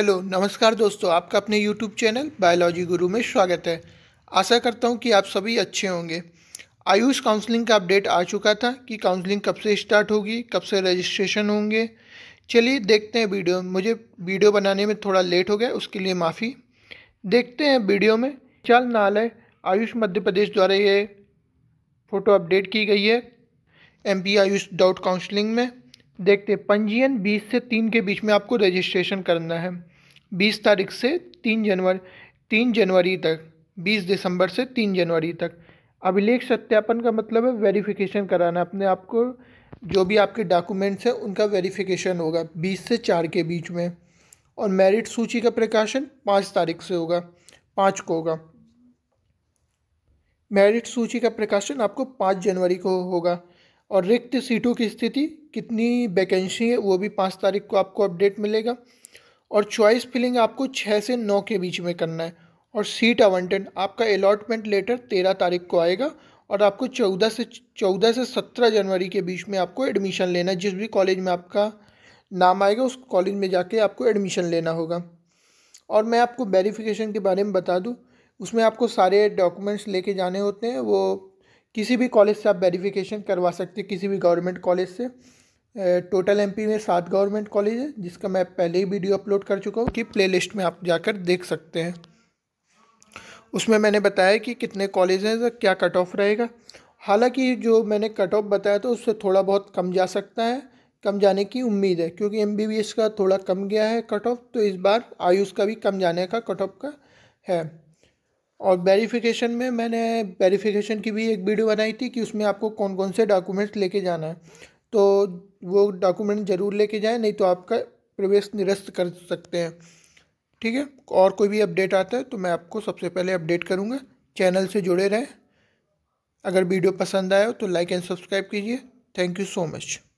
hello नमस्कार दोस्तों आपका अपने यूट्यूब चैनल बायोलॉजी गुरु में स्वागत है आशा करता हूं कि आप सभी अच्छे होंगे आयुष काउंसलिंग का अपडेट आ चुका था कि काउंसलिंग कब से स्टार्ट होगी कब से रजिस्ट्रेशन होंगे चलिए देखते हैं वीडियो मुझे वीडियो बनाने में थोड़ा लेट हो गया उसके लिए माफ़ी देखते हैं वीडियो में चल नालय आयुष मध्य प्रदेश द्वारा ये फ़ोटो अपडेट की गई है एम आयुष डॉट काउंसलिंग में देखते पंजीयन 20 से 3 के बीच में आपको रजिस्ट्रेशन करना है 20 तारीख से 3 जनवरी 3 जनवरी तक 20 दिसंबर से 3 जनवरी तक अभिलेख सत्यापन का मतलब है वेरिफिकेशन कराना अपने आपको जो भी आपके डॉक्यूमेंट्स हैं उनका वेरिफिकेशन होगा 20 से 4 के बीच में और मेरिट सूची का प्रकाशन पाँच तारीख से होगा पाँच को होगा मेरिट सूची का प्रकाशन आपको पाँच जनवरी को होगा और रिक्त सीटों की स्थिति कितनी वैकेंसी है वो भी पाँच तारीख को आपको अपडेट मिलेगा और चॉइस फिलिंग आपको छः से नौ के बीच में करना है और सीट आवंटन आपका अलॉटमेंट लेटर तेरह तारीख को आएगा और आपको चौदह से चौदह से सत्रह जनवरी के बीच में आपको एडमिशन लेना है जिस भी कॉलेज में आपका नाम आएगा उस कॉलेज में जाके आपको एडमिशन लेना होगा और मैं आपको वेरिफिकेशन के बारे में बता दूँ उसमें आपको सारे डॉक्यूमेंट्स लेके जाने होते हैं वो किसी भी कॉलेज से आप वेरिफिकेशन करवा सकते हैं किसी भी गवर्नमेंट कॉलेज से टोटल एमपी में सात गवर्नमेंट कॉलेज है जिसका मैं पहले ही वीडियो अपलोड कर चुका हूँ कि प्लेलिस्ट में आप जाकर देख सकते हैं उसमें मैंने बताया कि कितने कॉलेज हैं क्या कट ऑफ रहेगा हालांकि जो मैंने कट ऑफ बताया था उससे थोड़ा बहुत कम जा सकता है कम जाने की उम्मीद है क्योंकि एम का थोड़ा कम गया है कट ऑफ तो इस बार आयुष का भी कम जाने का कट ऑफ का है और वेरिफिकेशन में मैंने वेरिफिकेशन की भी एक वीडियो बनाई थी कि उसमें आपको कौन कौन से डॉक्यूमेंट्स लेके जाना है तो वो डॉक्यूमेंट ज़रूर लेके जाएं नहीं तो आपका प्रवेश निरस्त कर सकते हैं ठीक है और कोई भी अपडेट आता है तो मैं आपको सबसे पहले अपडेट करूँगा चैनल से जुड़े रहें अगर वीडियो पसंद आए हो तो लाइक एंड सब्सक्राइब कीजिए थैंक यू सो मच